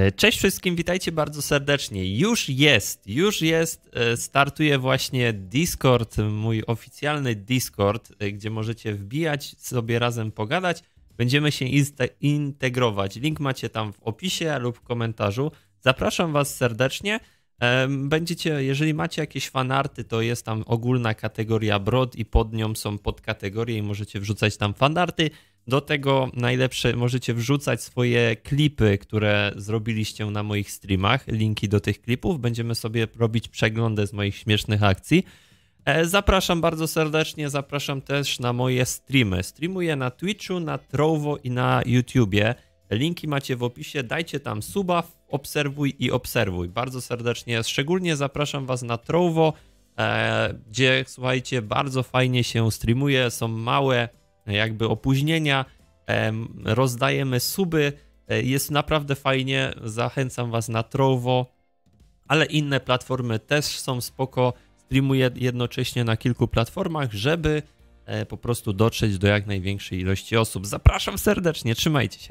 E, cześć wszystkim, witajcie bardzo serdecznie. Już jest, już jest, e, startuje właśnie Discord, mój oficjalny Discord, e, gdzie możecie wbijać, sobie razem pogadać. Będziemy się integrować. Link macie tam w opisie lub w komentarzu. Zapraszam Was serdecznie. Będziecie, jeżeli macie jakieś fanarty, to jest tam ogólna kategoria Brod i pod nią są podkategorie i możecie wrzucać tam fanarty. Do tego najlepsze możecie wrzucać swoje klipy, które zrobiliście na moich streamach. Linki do tych klipów. Będziemy sobie robić przeglądę z moich śmiesznych akcji. E, zapraszam bardzo serdecznie, zapraszam też na moje streamy. Streamuję na Twitchu, na Trovo i na YouTubie. Linki macie w opisie, dajcie tam suba, obserwuj i obserwuj. Bardzo serdecznie, szczególnie zapraszam Was na Trovo, e, gdzie słuchajcie, bardzo fajnie się streamuje, są małe jakby opóźnienia, rozdajemy suby, e, jest naprawdę fajnie, zachęcam was na Trovo, ale inne platformy też są spoko, streamuję jednocześnie na kilku platformach, żeby e, po prostu dotrzeć do jak największej ilości osób. Zapraszam serdecznie, trzymajcie się.